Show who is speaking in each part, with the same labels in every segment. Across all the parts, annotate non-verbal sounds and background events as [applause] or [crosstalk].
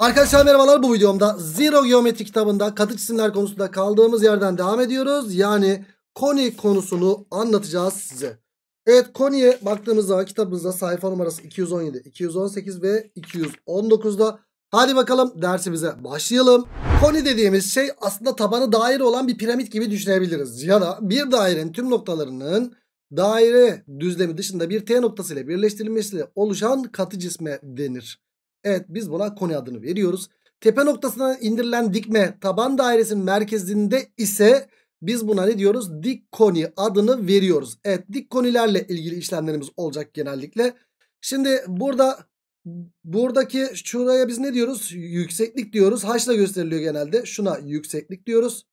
Speaker 1: Arkadaşlar merhabalar bu videomda Zero Geometri kitabında katı cisimler konusunda kaldığımız yerden devam ediyoruz. Yani koni konusunu anlatacağız size. Evet koniye baktığımız zaman kitabımızda sayfa numarası 217, 218 ve 219'da. Hadi bakalım dersimize başlayalım. Koni dediğimiz şey aslında tabanı daire olan bir piramit gibi düşünebiliriz. Ya da bir dairenin tüm noktalarının daire düzlemi dışında bir T noktası ile birleştirilmesiyle oluşan katı cisme denir. Evet biz buna koni adını veriyoruz. Tepe noktasına indirilen dikme taban dairesinin merkezinde ise biz buna ne diyoruz? Dik koni adını veriyoruz. Evet dik konilerle ilgili işlemlerimiz olacak genellikle. Şimdi burada buradaki şuraya biz ne diyoruz? Yükseklik diyoruz. Haşla gösteriliyor genelde. Şuna yükseklik diyoruz.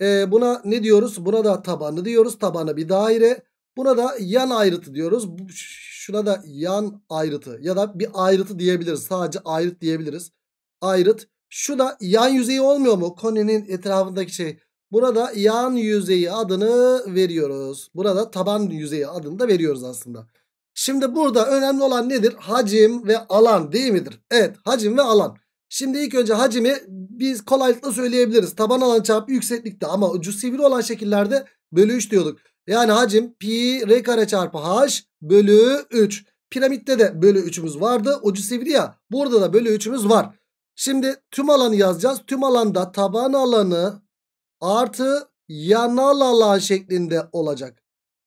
Speaker 1: Ee, buna ne diyoruz? Buna da tabanı diyoruz. Tabanı bir daire. Buna da yan ayrıtı diyoruz. Şuna da yan ayrıtı ya da bir ayrıtı diyebiliriz. Sadece ayrıt diyebiliriz. Ayrıt. Şu da yan yüzeyi olmuyor mu? Konenin etrafındaki şey. Burada yan yüzeyi adını veriyoruz. Burada taban yüzeyi adını da veriyoruz aslında. Şimdi burada önemli olan nedir? Hacim ve alan değil midir? Evet hacim ve alan. Şimdi ilk önce hacimi biz kolaylıkla söyleyebiliriz. Taban alan çarpı yükseklikte ama ucu sivri olan şekillerde bölü 3 diyorduk. Yani hacim pi r kare çarpı h bölü 3. Piramitte de bölü 3'ümüz vardı. Ucu sivri ya. Burada da bölü 3'ümüz var. Şimdi tüm alanı yazacağız. Tüm alanda taban alanı artı yanal alan şeklinde olacak.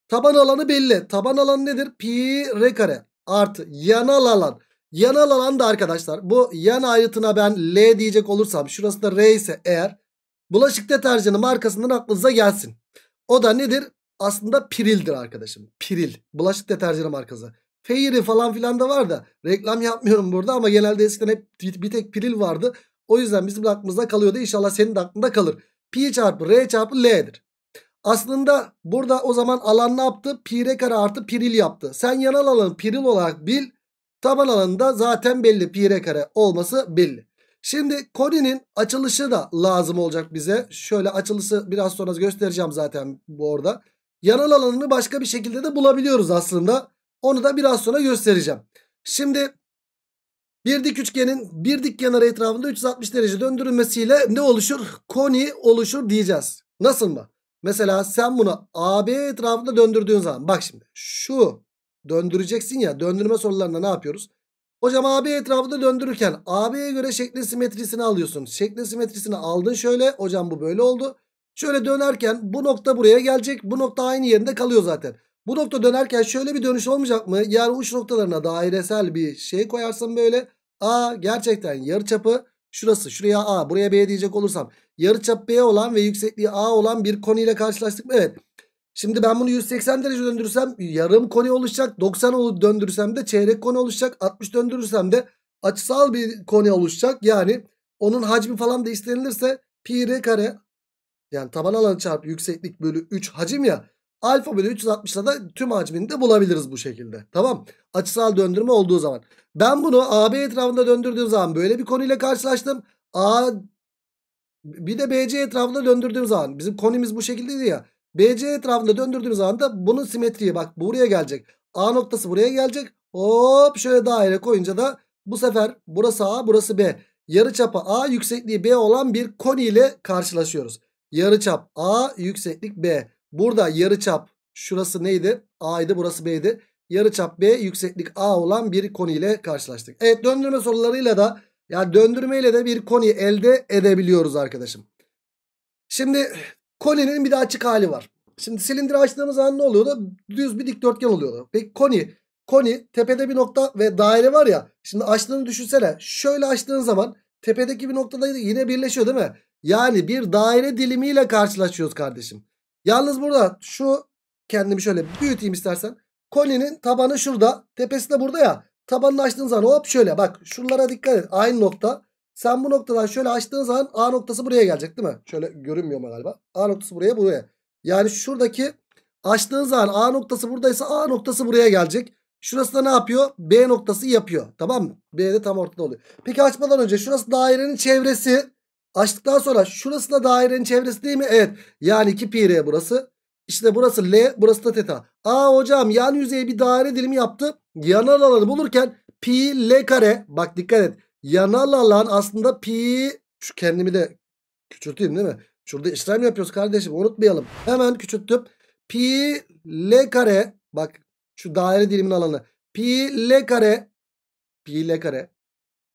Speaker 1: Taban alanı belli. Taban alanı nedir? Pi r kare artı yanal alan. Yanal alan da arkadaşlar bu yan ayrıtına ben L diyecek olursam şurası da R ise eğer bulaşık deterjanı markasından aklınıza gelsin. O da nedir? aslında Piril'dir arkadaşım. Piril. Bulaşık deterjanı markası. Fairy falan filan da var da reklam yapmıyorum burada ama genelde eskiden hep bir tek Piril vardı. O yüzden bizim de aklımızda kalıyordu. İnşallah senin de aklında kalır. Pi çarpı R çarpı L'dir. Aslında burada o zaman alan ne yaptı? Pi R kare artı Piril yaptı. Sen yanal alanı Piril olarak bil. Taban alanında zaten belli pi R kare olması belli. Şimdi koninin açılışı da lazım olacak bize. Şöyle açılışı biraz sonra göstereceğim zaten bu arada. Yanal alanını başka bir şekilde de bulabiliyoruz aslında. Onu da biraz sonra göstereceğim. Şimdi bir dik üçgenin bir dik kenarı etrafında 360 derece döndürülmesiyle ne oluşur? Koni oluşur diyeceğiz. Nasıl mı? Mesela sen bunu AB etrafında döndürdüğün zaman bak şimdi şu döndüreceksin ya döndürme sorularında ne yapıyoruz? Hocam AB etrafında döndürürken AB'ye göre şeklin simetrisini alıyorsun. Şeklin simetrisini aldın şöyle hocam bu böyle oldu. Şöyle dönerken bu nokta buraya gelecek. Bu nokta aynı yerinde kalıyor zaten. Bu nokta dönerken şöyle bir dönüş olmayacak mı? Yani uç noktalarına dairesel bir şey koyarsın böyle. A gerçekten yarıçapı şurası şuraya A buraya B diyecek olursam yarıçap B olan ve yüksekliği A olan bir konuyla karşılaştık mı? Evet. Şimdi ben bunu 180 derece döndürürsem yarım koni oluşacak. 90 döndürürsem de çeyrek koni oluşacak. 60 döndürürsem de açısal bir koni oluşacak. Yani onun hacmi falan da istenilirse pi r kare yani taban alanı çarpı yükseklik bölü 3 hacim ya. Alfa bölü 360'la da tüm hacmini de bulabiliriz bu şekilde. Tamam. Açısal döndürme olduğu zaman. Ben bunu AB etrafında döndürdüğüm zaman böyle bir konuyla karşılaştım. A bir de BC etrafında döndürdüğüm zaman bizim konumuz bu şekildeydi ya. BC etrafında döndürdüğüm zaman da bunun simetriği bak buraya gelecek. A noktası buraya gelecek. Hop şöyle daire koyunca da bu sefer burası A burası B. Yarı çapı A yüksekliği B olan bir koniyle karşılaşıyoruz. Yarıçap A, yükseklik B. Burada yarıçap şurası neydi? A'ydı, burası B'ydi. Yarıçap B, yükseklik A olan bir koni karşılaştık. Evet, döndürme sorularıyla da yani döndürmeyle de bir koni elde edebiliyoruz arkadaşım. Şimdi koninin bir de açık hali var. Şimdi silindiri açtığımız zaman ne oluyordu? Düz bir dikdörtgen oluyordu. Peki koni, koni tepede bir nokta ve daire var ya. Şimdi açtığını düşünsene. Şöyle açtığın zaman tepedeki bir noktada yine birleşiyor değil mi? Yani bir daire dilimiyle karşılaşıyoruz kardeşim. Yalnız burada şu kendimi şöyle büyüteyim istersen. Koli'nin tabanı şurada. Tepesi de burada ya. Tabanını açtığın zaman hop şöyle bak. Şunlara dikkat et. Aynı nokta. Sen bu noktadan şöyle açtığın zaman A noktası buraya gelecek değil mi? Şöyle görünmüyor mu galiba? A noktası buraya buraya. Yani şuradaki açtığın zaman A noktası buradaysa A noktası buraya gelecek. Şurası da ne yapıyor? B noktası yapıyor. Tamam mı? B de tam ortada oluyor. Peki açmadan önce şurası dairenin çevresi. Açtıktan sonra şurası da dairenin çevresi değil mi? Evet. Yani 2 pi r burası. İşte burası L burası da teta. Aa hocam yan yüzeye bir daire dilimi yaptı. Yanal alanı bulurken pi L kare. Bak dikkat et. Yanal alan aslında pi. Şu kendimi de küçülteyim değil mi? Şurada işlem yapıyoruz kardeşim unutmayalım. Hemen küçülttüm. Pi L kare. Bak şu daire dilimin alanı. Pi L kare. Pi L kare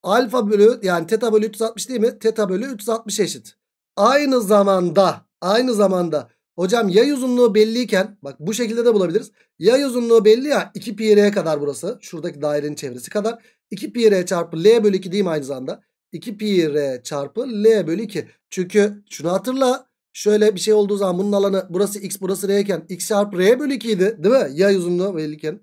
Speaker 1: alfa bölü yani teta bölü 360 değil mi? Teta bölü 360 eşit. Aynı zamanda aynı zamanda hocam yay uzunluğu belliyken bak bu şekilde de bulabiliriz. Yay uzunluğu belli ya 2 pi r'ye kadar burası. Şuradaki dairenin çevresi kadar. 2 pi r çarpı l bölü 2 değil mi aynı zamanda? 2 pi r çarpı l bölü 2. Çünkü şunu hatırla. Şöyle bir şey olduğu zaman bunun alanı burası x burası r x çarpı r bölü 2 idi değil mi? Yay uzunluğu belliyken.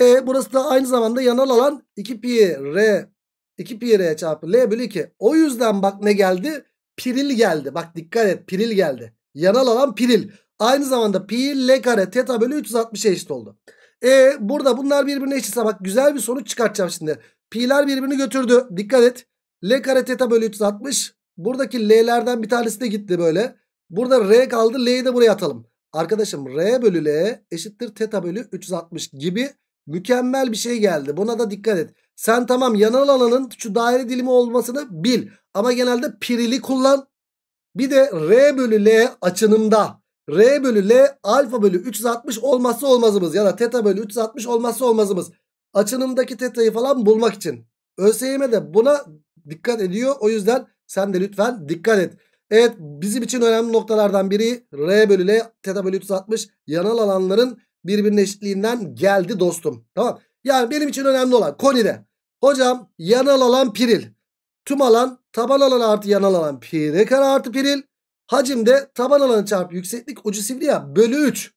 Speaker 1: E burası da aynı zamanda yanal alan 2 pi r 2 pi r çarpı l bölü 2. O yüzden bak ne geldi? Piril geldi. Bak dikkat et piril geldi. Yanal alan piril. Aynı zamanda pi l kare teta bölü 360'a eşit oldu. E burada bunlar birbirine eşitse bak güzel bir sonuç çıkartacağım şimdi. Pi'ler birbirini götürdü. Dikkat et. L kare teta bölü 360. Buradaki L'lerden bir tanesi de gitti böyle. Burada R kaldı. L'yi de buraya atalım. Arkadaşım R bölü L eşittir teta bölü 360 gibi mükemmel bir şey geldi. Buna da dikkat et. Sen tamam yanal alanın şu daire dilimi olmasını bil. Ama genelde pirili kullan. Bir de R bölü L açınımda R bölü L alfa bölü 360 olmazsa olmazımız ya da teta bölü 360 olmazsa olmazımız. Açınımdaki tetayı falan bulmak için. ÖSYM de buna dikkat ediyor. O yüzden sen de lütfen dikkat et. Evet bizim için önemli noktalardan biri R bölü L teta bölü 360 yanal alanların birbirine eşitliğinden geldi dostum. Tamam yani benim için önemli olan konide. Hocam yanal alan piril. Tüm alan taban alan artı yanal alan pire kare artı piril. hacim de taban alanı çarpı yükseklik ucu sivri ya bölü 3.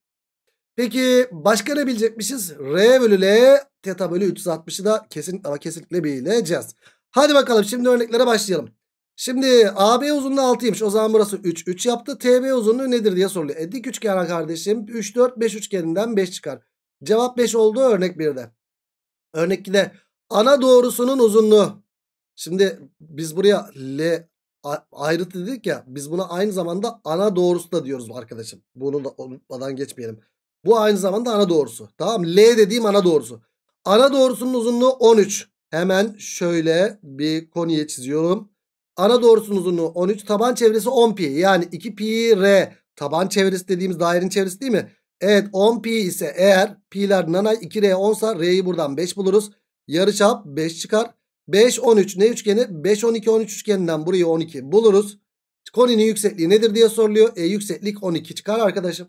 Speaker 1: Peki başka ne bilecekmişiz? R bölü L teta bölü 360'ı da kesinlikle ama kesinlikle bileceğiz. Hadi bakalım şimdi örneklere başlayalım. Şimdi AB uzunluğu 6'ymış. O zaman burası 3. 3 yaptı. TB uzunluğu nedir diye soruluyor. E, dik üçgen kardeşim. 3, 4, 5 üçgeninden 5 çıkar. Cevap 5 oldu örnek 1'de. Örnek 2'de ana doğrusunun uzunluğu. Şimdi biz buraya L ayrıt dedik ya. Biz buna aynı zamanda ana doğrusu da diyoruz arkadaşım. Bunu da unutmadan geçmeyelim. Bu aynı zamanda ana doğrusu. Tamam L dediğim ana doğrusu. Ana doğrusunun uzunluğu 13. Hemen şöyle bir konuya çiziyorum. Ana doğrusunun uzunluğu 13. Taban çevresi 10 pi. Yani 2 pi r. Taban çevresi dediğimiz dairenin çevresi değil mi? Evet 10 pi ise eğer pi'ler nana 2r 10 sa r'yi buradan 5 buluruz. Yarıçap 5 çıkar. 5 13 ne üçgeni? 5 12 13 üçgeninden burayı 12 buluruz. Koninin yüksekliği nedir diye soruluyor. E yükseklik 12 çıkar arkadaşım.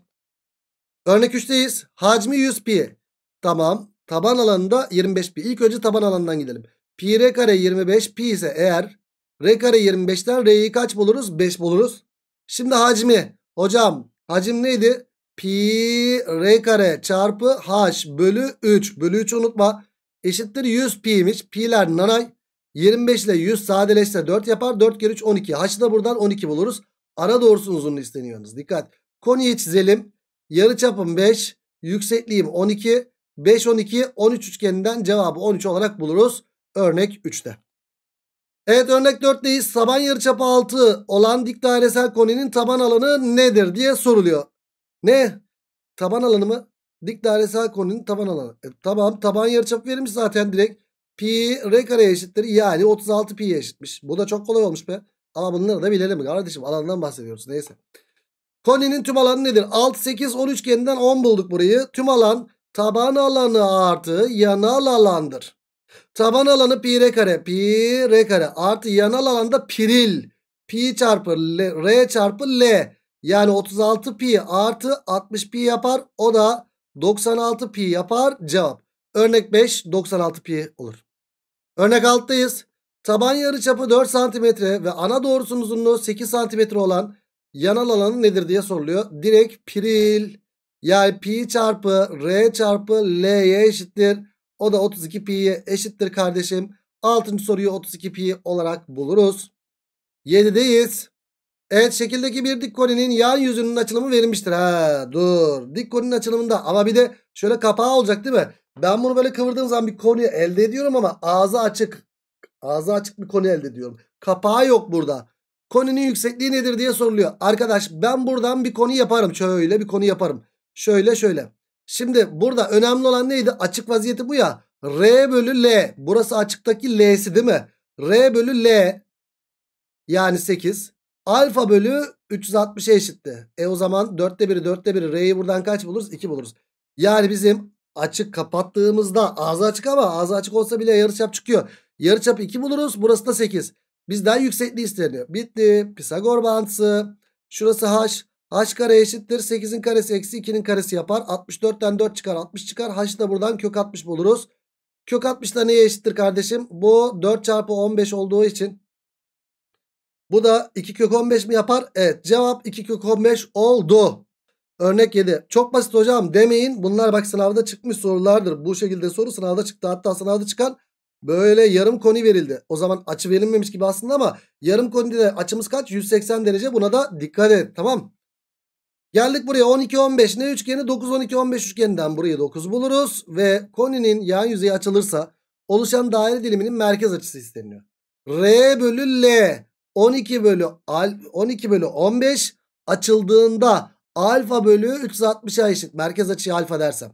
Speaker 1: Örnek 3'teyiz. Hacmi 100 pi. Tamam. Taban alanında 25 pi. İlk önce taban alanından gidelim. Pi r kare 25 pi ise eğer r kare 25'ten r'yi kaç buluruz? 5 buluruz. Şimdi hacmi. Hocam hacim neydi? pi r kare çarpı h bölü 3 bölü 3 unutma eşittir 100 pi'miş. Pi'ler nanay 25 ile 100 sadeleşse 4 yapar 4 kere 3 12 h'ı da buradan 12 buluruz. Ara doğrusunun uzunluğu isteniyorsunuz dikkat. Koniyi çizelim yarı çapım 5 yüksekliğim 12 5 12 13 üçgeninden cevabı 13 olarak buluruz. Örnek 3'te. Evet örnek 4'teyiz. Saban yarıçapı 6 olan dik dairesel koninin taban alanı nedir diye soruluyor. Ne? Taban alanı mı? Dik dairesi konunun taban alanı. E, tamam taban yarıçap verilmiş zaten direkt. Pi R kareye eşittir. Yani 36 pi eşitmiş. Bu da çok kolay olmuş be. Ama bunları da bilelim kardeşim. Alandan bahsediyoruz. Neyse. Koninin tüm alanı nedir? 6, 8, 10 üçgeninden 10 bulduk burayı. Tüm alan taban alanı artı yanal alandır. Taban alanı pi r kare. Pi r kare artı yanal alanda piril. Pi çarpı l, r çarpı l. Yani 36 pi artı 60 pi yapar. O da 96 pi yapar cevap. Örnek 5 96 pi olur. Örnek alttayız. Taban yarı çapı 4 santimetre ve ana doğrusunun uzunluğu 8 santimetre olan yanal alanı nedir diye soruluyor. Direkt piril yani pi çarpı r çarpı l'ye eşittir. O da 32 pi'ye eşittir kardeşim. 6. soruyu 32 pi olarak buluruz. 7'deyiz. Evet şekildeki bir dik koninin yan yüzünün açılımı verilmiştir. Ha dur. Dik koninin açılımında ama bir de şöyle kapağı olacak değil mi? Ben bunu böyle kıvırdığım zaman bir konuyu elde ediyorum ama ağzı açık. Ağzı açık bir konu elde ediyorum. Kapağı yok burada. Koninin yüksekliği nedir diye soruluyor. Arkadaş ben buradan bir konu yaparım. Şöyle bir konu yaparım. Şöyle şöyle. Şimdi burada önemli olan neydi? Açık vaziyeti bu ya. R bölü L. Burası açıktaki L'si değil mi? R bölü L. Yani 8. Alfa bölü 360'a eşitti. E o zaman 4'te 1'i 4'te 1'i R'yi buradan kaç buluruz? 2 buluruz. Yani bizim açık kapattığımızda ağzı açık ama ağzı açık olsa bile yarıçap çıkıyor. Yarıçap 2 buluruz. Burası da 8. Bizden yüksekliği isteniyor. Bitti. Pisagor bağıntısı. Şurası h. h kare eşittir. 8'in karesi eksi 2'nin karesi yapar. 64'ten 4 çıkar. 60 çıkar. h da buradan kök 60 buluruz. Kök 60 da neye eşittir kardeşim? Bu 4 çarpı 15 olduğu için bu da 2 kök 15 mi yapar? Evet cevap 2 kök 15 oldu. Örnek 7. Çok basit hocam demeyin. Bunlar bak sınavda çıkmış sorulardır. Bu şekilde soru sınavda çıktı. Hatta sınavda çıkan böyle yarım koni verildi. O zaman açı verilmemiş gibi aslında ama yarım koni de açımız kaç? 180 derece. Buna da dikkat et tamam Geldik buraya 12-15 ne üçgeni? 9-12-15 üçgeninden burayı 9 buluruz. Ve koninin yan yüzeyi açılırsa oluşan daire diliminin merkez açısı isteniyor. R bölü L. 12 bölü 12 bölü 15 açıldığında alfa bölü 360'a eşit. Merkez açıyı alfa dersem.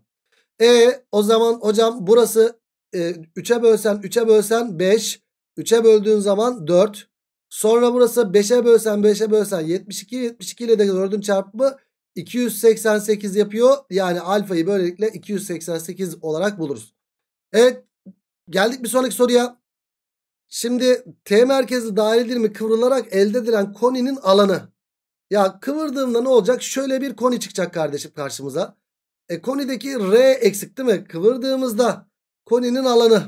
Speaker 1: E o zaman hocam burası e, 3'e bölsen 3'e bölsen 5. 3'e böldüğün zaman 4. Sonra burası 5'e bölsen 5'e bölsen 72. 72 ile de 4'ün çarpımı 288 yapıyor. Yani alfayı böylelikle 288 olarak buluruz. Evet geldik bir sonraki soruya. Şimdi T merkezi dahildir mi kıvrılarak elde edilen koninin alanı. Ya kıvırdığımda ne olacak? Şöyle bir koni çıkacak kardeşim karşımıza. E konideki R eksik değil mi? Kıvırdığımızda koninin alanı.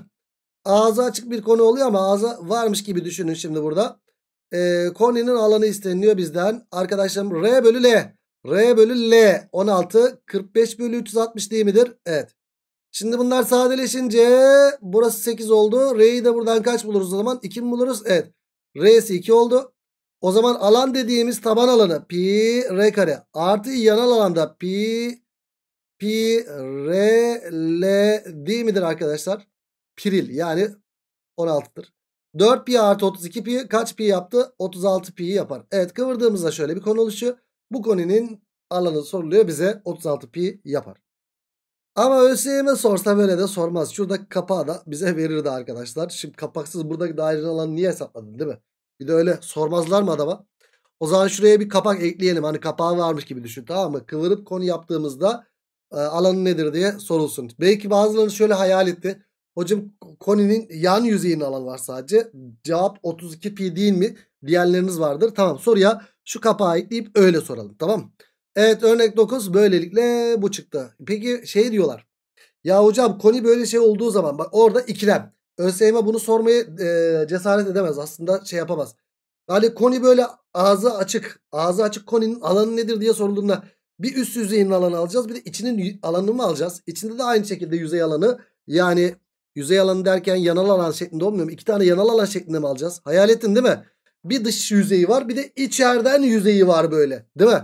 Speaker 1: Ağza açık bir koni oluyor ama ağza varmış gibi düşünün şimdi burada. E, koninin alanı isteniliyor bizden. Arkadaşlarım R bölü L. R bölü L 16 45 bölü 360 değil midir? Evet. Şimdi bunlar sadeleşince burası 8 oldu. R'yi de buradan kaç buluruz o zaman? 2 mi buluruz? Evet. R'si 2 oldu. O zaman alan dediğimiz taban alanı pi r kare artı yanal alanda pi pi r l değil midir arkadaşlar? Piril yani 16'dır. 4 pi artı 32 pi kaç pi yaptı? 36 pi yapar. Evet kıvırdığımızda şöyle bir konu oluşuyor. Bu koninin alanı soruluyor bize 36 pi yapar. Ama ÖSYM sorsa böyle de sormaz. Şurada kapağı da bize verirdi arkadaşlar. Şimdi kapaksız buradaki daire alanı niye hesapladın değil mi? Bir de öyle sormazlar mı adama? O zaman şuraya bir kapak ekleyelim. Hani kapağı varmış gibi düşün tamam mı? Kıvırıp konu yaptığımızda e, alanı nedir diye sorulsun. Belki bazıları şöyle hayal etti. Hocam koninin yan yüzeyinin alanı var sadece. Cevap 32 pi değil mi? Diğerleriniz vardır. Tamam soruya şu kapağı ekleyip öyle soralım tamam mı? Evet örnek 9 böylelikle bu çıktı. Peki şey diyorlar. Ya hocam koni böyle şey olduğu zaman bak orada ikilem. ÖSYM bunu sormayı e, cesaret edemez. Aslında şey yapamaz. Hani koni böyle ağzı açık. Ağzı açık koninin alanı nedir diye sorulduğunda bir üst yüzeyin alanı alacağız. Bir de içinin alanını mı alacağız? İçinde de aynı şekilde yüzey alanı. Yani yüzey alanı derken yanal alan şeklinde olmuyor mu? İki tane yanal alan şeklinde mi alacağız? Hayal ettin değil mi? Bir dış yüzeyi var bir de içeriden yüzeyi var böyle. Değil mi?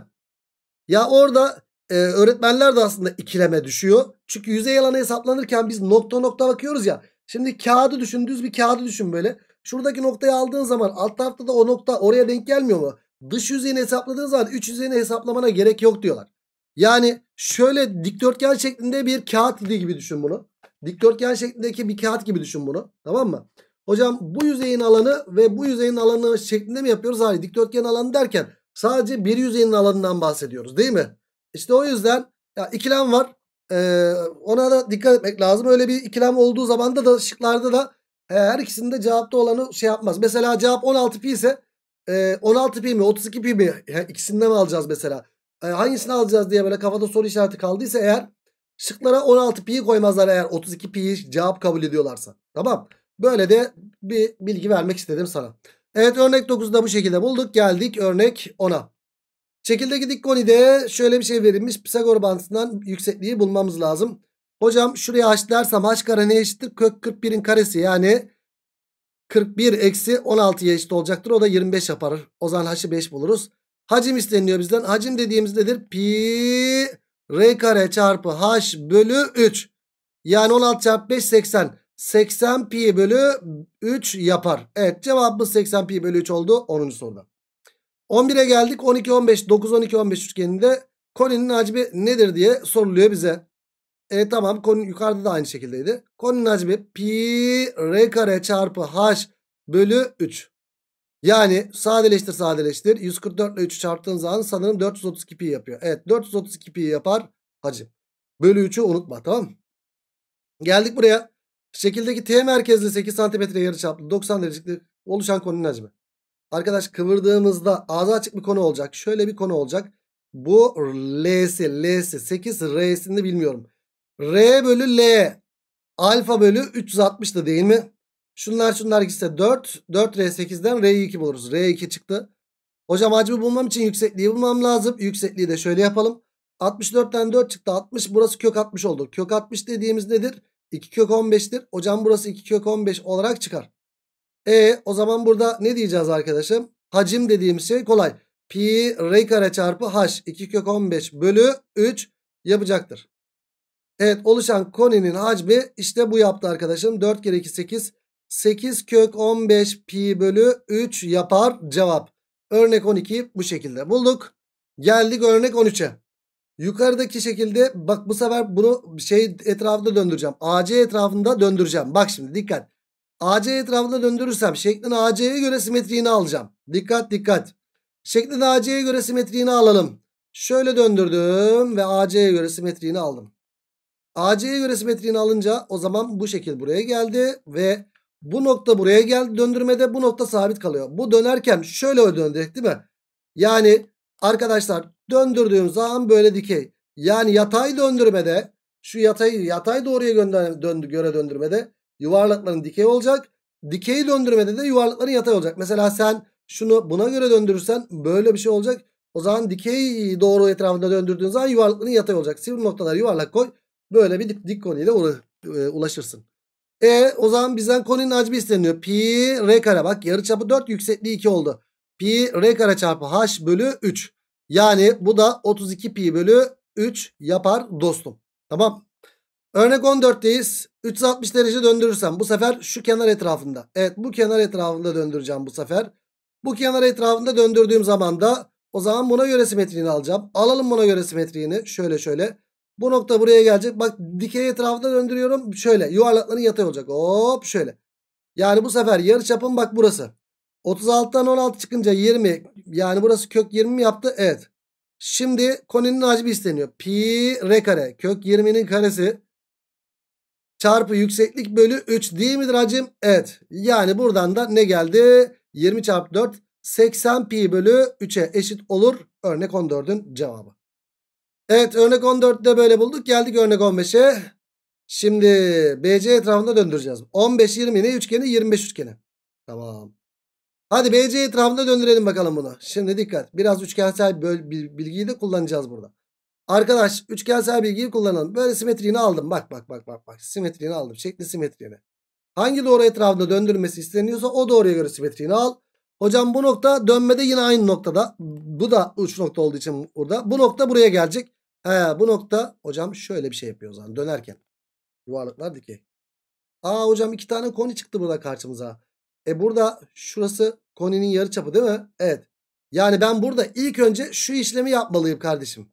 Speaker 1: Ya orada e, öğretmenler de aslında ikileme düşüyor. Çünkü yüzey alanı hesaplanırken biz nokta nokta bakıyoruz ya. Şimdi kağıdı düşün düz bir kağıdı düşün böyle. Şuradaki noktayı aldığın zaman alt tarafta da o nokta oraya denk gelmiyor mu? Dış yüzeyini hesapladığın zaman üç yüzeyini hesaplamana gerek yok diyorlar. Yani şöyle dikdörtgen şeklinde bir kağıt gibi düşün bunu. Dikdörtgen şeklindeki bir kağıt gibi düşün bunu. Tamam mı? Hocam bu yüzeyin alanı ve bu yüzeyin alanı şeklinde mi yapıyoruz? Hayır dikdörtgen alanı derken Sadece bir yüzeyin alanından bahsediyoruz değil mi? İşte o yüzden ya ikilem var. Ee, ona da dikkat etmek lazım. Öyle bir ikilem olduğu zaman da, da şıklarda da her ikisinde cevapta olanı şey yapmaz. Mesela cevap 16 pi ise e, 16 pi mi 32 pi mi yani ikisinden mi alacağız mesela? E, hangisini alacağız diye böyle kafada soru işareti kaldıysa eğer şıklara 16 pi'yi koymazlar eğer 32 pi'yi cevap kabul ediyorlarsa. Tamam. Böyle de bir bilgi vermek istedim sana. Evet örnek 9'da bu şekilde bulduk. Geldik örnek 10'a. Şekildeki dikkonide şöyle bir şey verilmiş. Pisagor bantından yüksekliği bulmamız lazım. Hocam şuraya h dersem h kare ne eşittir? Kök 41'in karesi yani 41 eksi 16'ya eşit olacaktır. O da 25 yapar. O zaman h'ı 5 buluruz. Hacim isteniyor bizden. Hacim dediğimiz nedir? Pi r kare çarpı h bölü 3. Yani 16 çarpı 5 80. 80 pi bölü 3 yapar. Evet cevabımız 80 pi bölü 3 oldu 10. soruda. 11'e geldik. 12 15 9 12 15 üçgeninde koninin hacmi nedir diye soruluyor bize. E tamam konu yukarıda da aynı şekildeydi. Koninin hacmi pi r kare çarpı h bölü 3. Yani sadeleştir sadeleştir. 144 ile 3'ü çarptığın zaman sanırım 432 pi yapıyor. Evet 432 pi yapar hacim. Bölü 3'ü unutma tamam mı? Geldik buraya. Şekildeki T merkezli 8 cm yarıçaplı 90 derecelik oluşan konunun hacmi. Arkadaş kıvırdığımızda ağzı açık bir konu olacak. Şöyle bir konu olacak. Bu L'si, L'si 8 R'sini bilmiyorum. R bölü L alfa bölü 360'tı değil mi? Şunlar şunlar ikisi 4. 4R8'den R 2 buluruz. R2 çıktı. Hocam hacmi bulmam için yüksekliği bulmam lazım. Yüksekliği de şöyle yapalım. 64'ten 4 çıktı. 60 burası kök 60 oldu. Kök 60 dediğimiz nedir? 2 kök 15'tir. Hocam burası 2 kök 15 olarak çıkar. E o zaman burada ne diyeceğiz arkadaşım? Hacim dediğim şey kolay. Pi r kare çarpı h 2 kök 15 bölü 3 yapacaktır. Evet oluşan koninin hacmi işte bu yaptı arkadaşım. 4 kere 2 8. 8 kök 15 pi bölü 3 yapar cevap. Örnek 12 bu şekilde bulduk. Geldik örnek 13'e. Yukarıdaki şekilde bak bu sefer bunu şey etrafında döndüreceğim. AC etrafında döndüreceğim. Bak şimdi dikkat. AC etrafında döndürürsem şeklin AC'ye göre simetriğini alacağım. Dikkat dikkat. Şeklin AC'ye göre simetriğini alalım. Şöyle döndürdüm ve AC'ye göre simetriğini aldım. AC'ye göre simetriğini alınca o zaman bu şekil buraya geldi ve bu nokta buraya geldi. Döndürmede bu nokta sabit kalıyor. Bu dönerken şöyle dönecek değil mi? Yani Arkadaşlar döndürdüğüm zaman böyle dikey. Yani yatay döndürmede şu yatayı yatay doğruya gönder, döndü, göre döndürmede yuvarlakların dikey olacak. dikey döndürmede de yuvarlakların yatay olacak. Mesela sen şunu buna göre döndürürsen böyle bir şey olacak. O zaman dikey doğru etrafında döndürdüğün zaman yuvarlakların yatay olacak. Sivri noktaları yuvarlak koy. Böyle bir dik, dik konuyla e, ulaşırsın. E o zaman bizden koninin hacmi isteniyor. Pi r kare bak yarıçapı 4 yüksekliği 2 oldu. Pi r kare çarpı h bölü 3. Yani bu da 32 pi bölü 3 yapar dostum. Tamam. Örnek 14'teyiz. 360 derece döndürürsem bu sefer şu kenar etrafında. Evet bu kenar etrafında döndüreceğim bu sefer. Bu kenar etrafında döndürdüğüm zaman da o zaman buna göre simetriğini alacağım. Alalım buna göre simetriğini. Şöyle şöyle. Bu nokta buraya gelecek. Bak dikey etrafında döndürüyorum. Şöyle yuvarlakların yatay olacak. Hop şöyle. Yani bu sefer yarı çapım bak burası. 36'dan 16 çıkınca 20. Yani burası kök 20 mi yaptı? Evet. Şimdi koninin hacmi isteniyor. Pi r kare. Kök 20'nin karesi. Çarpı yükseklik bölü 3 değil midir hacim? Evet. Yani buradan da ne geldi? 20 çarpı 4. 80 pi bölü 3'e eşit olur. Örnek 14'ün cevabı. Evet örnek 14'te böyle bulduk. Geldik örnek 15'e. Şimdi BC etrafında döndüreceğiz. 15 20'ni üçgeni 25 üçgeni. Tamam. Hadi BC etrafında döndürelim bakalım bunu. Şimdi dikkat. Biraz üçgensel bilgiyi de kullanacağız burada. Arkadaş üçgensel bilgiyi kullanalım. Böyle simetriğini aldım. Bak bak bak bak bak. Simetriğini aldım. Şekli simetriğini. Hangi doğru etrafında döndürmesi isteniyorsa o doğruya göre simetriğini al. Hocam bu nokta dönmede yine aynı noktada. Bu da uç nokta olduğu için burada. Bu nokta buraya gelecek. He, bu nokta hocam şöyle bir şey yapıyor o zaman dönerken. Yuvarlıklar dikey. Aa hocam iki tane koni çıktı burada karşımıza. E burada şurası koninin yarıçapı değil mi? Evet. Yani ben burada ilk önce şu işlemi yapmalıyım kardeşim.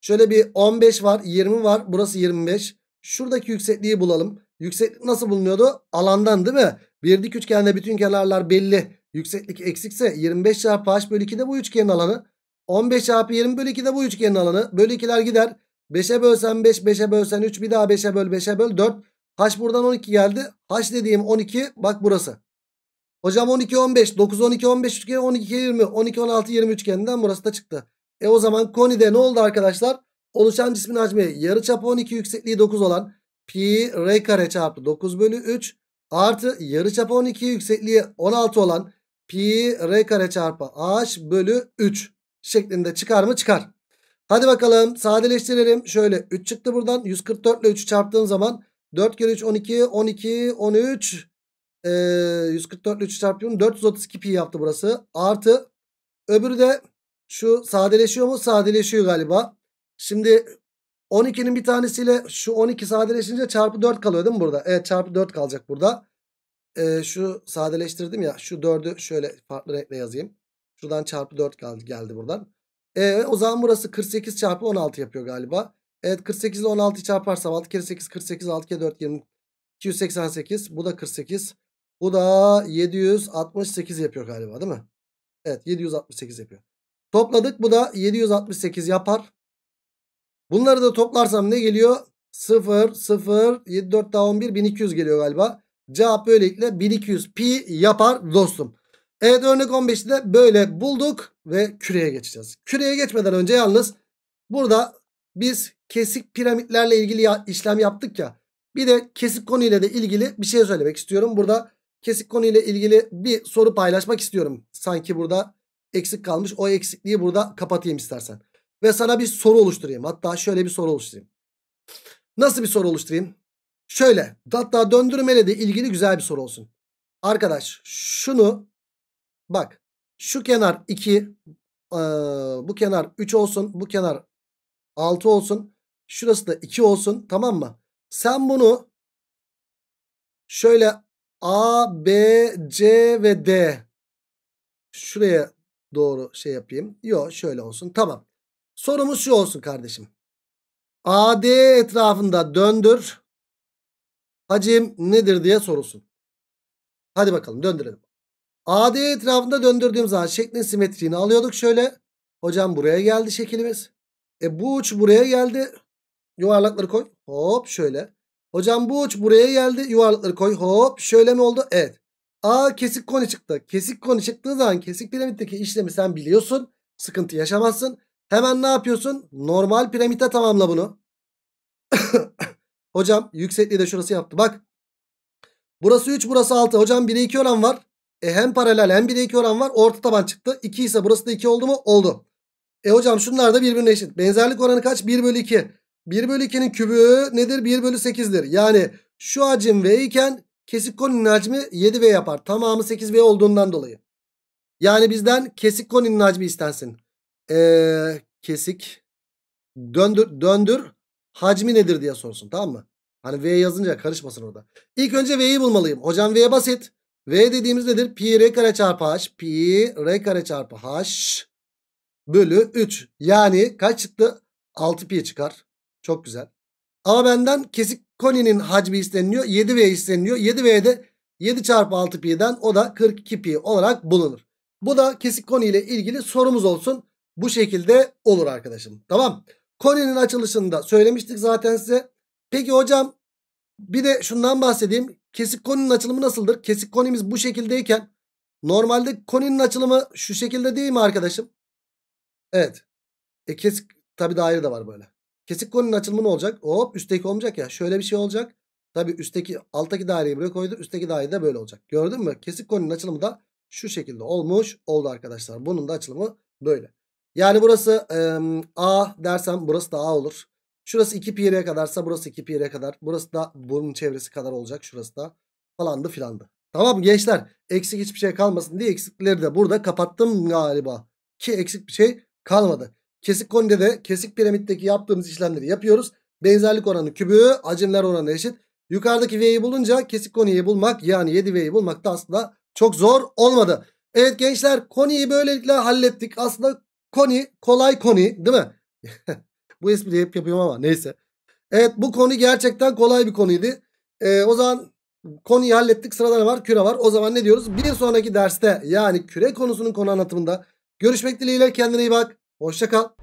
Speaker 1: Şöyle bir 15 var 20 var burası 25. Şuradaki yüksekliği bulalım. Yükseklik nasıl bulunuyordu? Alandan değil mi? Bir dik üçgende bütün kenarlar belli. Yükseklik eksikse 25 çarpı h bölü 2 de bu üçgenin alanı. 15 çarpı 20 bölü 2 de bu üçgenin alanı. Bölü 2'ler gider. 5'e bölsen 5, 5'e bölsen 3, bir daha 5'e böl, 5'e böl 4. H buradan 12 geldi. H dediğim 12 bak burası. Hocam 12 15 9 12 15 üçgeni 12 20 12 16 20 üçgeninden burası da çıktı. E o zaman konide ne oldu arkadaşlar? Oluşan cismin hacmi yarıçapı 12 yüksekliği 9 olan pi r kare çarpı 9 bölü 3 artı yarıçapı 12 yüksekliği 16 olan pi r kare çarpı h bölü 3 şeklinde çıkar mı? Çıkar. Hadi bakalım sadeleştirelim. Şöyle 3 çıktı buradan. 144 ile 3'ü çarptığın zaman 4 kere 3 12 12 13 e, 144 ile 3 çarpıyorum. 432 pi yaptı burası. Artı öbürü de şu sadeleşiyor mu? Sadeleşiyor galiba. Şimdi 12'nin bir tanesiyle şu 12 sadeleşince çarpı 4 kalıyor değil mi burada? Evet çarpı 4 kalacak burada. Ee, şu sadeleştirdim ya. Şu 4'ü şöyle farklı renkle yazayım. Şuradan çarpı 4 geldi, geldi buradan. Ee, o zaman burası 48 çarpı 16 yapıyor galiba. Evet 48 ile 16 çarparsam 6 kere 8 48 6 kere 4 20 288 bu da 48. Bu da 768 yapıyor galiba değil mi? Evet 768 yapıyor. Topladık bu da 768 yapar. Bunları da toplarsam ne geliyor? 0, 0, 7, 4 daha 11, 1200 geliyor galiba. Cevap böylelikle 1200 pi yapar dostum. Evet örnek 15'i böyle bulduk ve küreye geçeceğiz. Küreye geçmeden önce yalnız burada biz kesik piramitlerle ilgili işlem yaptık ya. Bir de kesik konuyla da ilgili bir şey söylemek istiyorum. Burada kesik konuyla ilgili bir soru paylaşmak istiyorum. Sanki burada eksik kalmış. O eksikliği burada kapatayım istersen. Ve sana bir soru oluşturayım. Hatta şöyle bir soru oluşturayım. Nasıl bir soru oluşturayım? Şöyle. Hatta döndürmeyle de ilgili güzel bir soru olsun. Arkadaş şunu bak. Şu kenar 2 ee, bu kenar 3 olsun. Bu kenar 6 olsun. Şurası da 2 olsun. Tamam mı? Sen bunu şöyle A, B, C ve D. Şuraya doğru şey yapayım. Yok şöyle olsun. Tamam. Sorumuz şu olsun kardeşim. AD etrafında döndür. Hacim nedir diye sorulsun. Hadi bakalım döndürelim. AD etrafında döndürdüğüm zaman şeklin simetriğini alıyorduk şöyle. Hocam buraya geldi şekilimiz. E bu uç buraya geldi. Yuvarlakları koy. Hop şöyle. Hocam bu uç buraya geldi. Yuvarlıkları koy. Hop şöyle mi oldu? Evet. A kesik koni çıktı. Kesik koni çıktığı zaman kesik piramitteki işlemi sen biliyorsun. Sıkıntı yaşamazsın. Hemen ne yapıyorsun? Normal piramite tamamla bunu. [coughs] Hocam yüksekliği de şurası yaptı. Bak. Burası 3 burası 6. Hocam 1'e 2 oran var. E hem paralel hem 1'e 2 oran var. Orta taban çıktı. 2 ise burası da 2 oldu mu? Oldu. E hocam şunlar da birbirine eşit. Benzerlik oranı kaç? 1 bölü 2. 1 bölü 2'nin kübü nedir? 1 bölü 8'dir. Yani şu hacim V iken kesik koninin hacmi 7V yapar. Tamamı 8V olduğundan dolayı. Yani bizden kesik koninin hacmi istensin. Ee, kesik döndür, döndür hacmi nedir diye sorsun tamam mı? Hani V yazınca karışmasın orada. İlk önce V'yi bulmalıyım. Hocam V basit. V dediğimiz nedir? Pi R kare çarpı H. Pi R kare çarpı H bölü 3. Yani kaç çıktı? 6 pi çıkar. Çok güzel. A benden kesik koninin hacmi isteniliyor. 7V isteniliyor. 7 vde 7 çarpı 6 pi'den o da 42 pi olarak bulunur. Bu da kesik koni ile ilgili sorumuz olsun. Bu şekilde olur arkadaşım. Tamam. Koninin açılışında söylemiştik zaten size. Peki hocam bir de şundan bahsedeyim. Kesik koninin açılımı nasıldır? Kesik konimiz bu şekildeyken normalde koninin açılımı şu şekilde değil mi arkadaşım? Evet. E kesik tabi daire de var böyle. Kesik konunun açılımı ne olacak? Hop üstteki olmayacak ya. Şöyle bir şey olacak. Tabi üstteki alttaki daireyi buraya koydu. Üstteki daire de böyle olacak. Gördün mü? Kesik konunun açılımı da şu şekilde olmuş oldu arkadaşlar. Bunun da açılımı böyle. Yani burası e, A dersem burası da A olur. Şurası 2 pi'ye kadarsa burası 2 pi'ye kadar. Burası da bunun çevresi kadar olacak. Şurası da falandı filandı. Tamam gençler eksik hiçbir şey kalmasın diye eksikleri de burada kapattım galiba. Ki eksik bir şey kalmadı. Kesik konide de kesik piramitteki yaptığımız işlemleri yapıyoruz. Benzerlik oranı kübü hacimler oranı eşit. Yukarıdaki V'yi bulunca kesik koniyi bulmak yani 7V'yi bulmak da aslında çok zor olmadı. Evet gençler koniyi böylelikle hallettik. Aslında koni kolay koni değil mi? [laughs] bu espriyi hep yapıyorum ama neyse. Evet bu koni gerçekten kolay bir konuydu. Ee, o zaman konuyu hallettik sıradan var küre var. O zaman ne diyoruz? Bir sonraki derste yani küre konusunun konu anlatımında görüşmek dileğiyle kendine iyi bak. Hoşça kal.